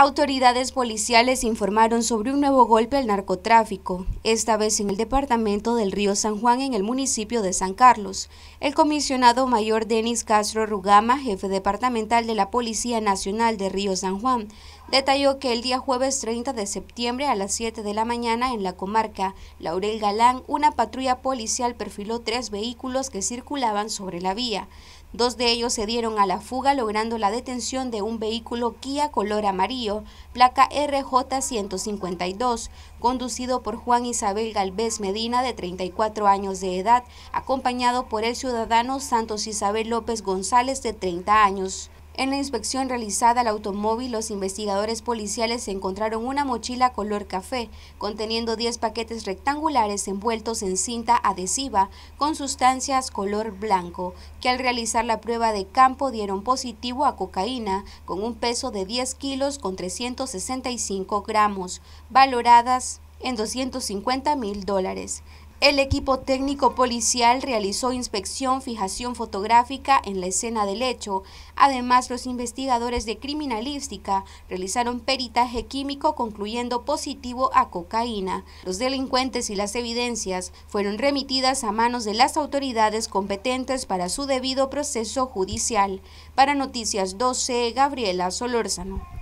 Autoridades policiales informaron sobre un nuevo golpe al narcotráfico, esta vez en el departamento del río San Juan en el municipio de San Carlos. El comisionado mayor Denis Castro Rugama, jefe departamental de la Policía Nacional de Río San Juan, Detalló que el día jueves 30 de septiembre a las 7 de la mañana en la comarca Laurel Galán, una patrulla policial perfiló tres vehículos que circulaban sobre la vía. Dos de ellos se dieron a la fuga logrando la detención de un vehículo Kia color amarillo, placa RJ152, conducido por Juan Isabel Galvez Medina de 34 años de edad, acompañado por el ciudadano Santos Isabel López González de 30 años. En la inspección realizada al automóvil, los investigadores policiales encontraron una mochila color café conteniendo 10 paquetes rectangulares envueltos en cinta adhesiva con sustancias color blanco, que al realizar la prueba de campo dieron positivo a cocaína con un peso de 10 kilos con 365 gramos, valoradas en 250 mil dólares. El equipo técnico policial realizó inspección, fijación fotográfica en la escena del hecho. Además, los investigadores de criminalística realizaron peritaje químico concluyendo positivo a cocaína. Los delincuentes y las evidencias fueron remitidas a manos de las autoridades competentes para su debido proceso judicial. Para Noticias 12, Gabriela Solórzano.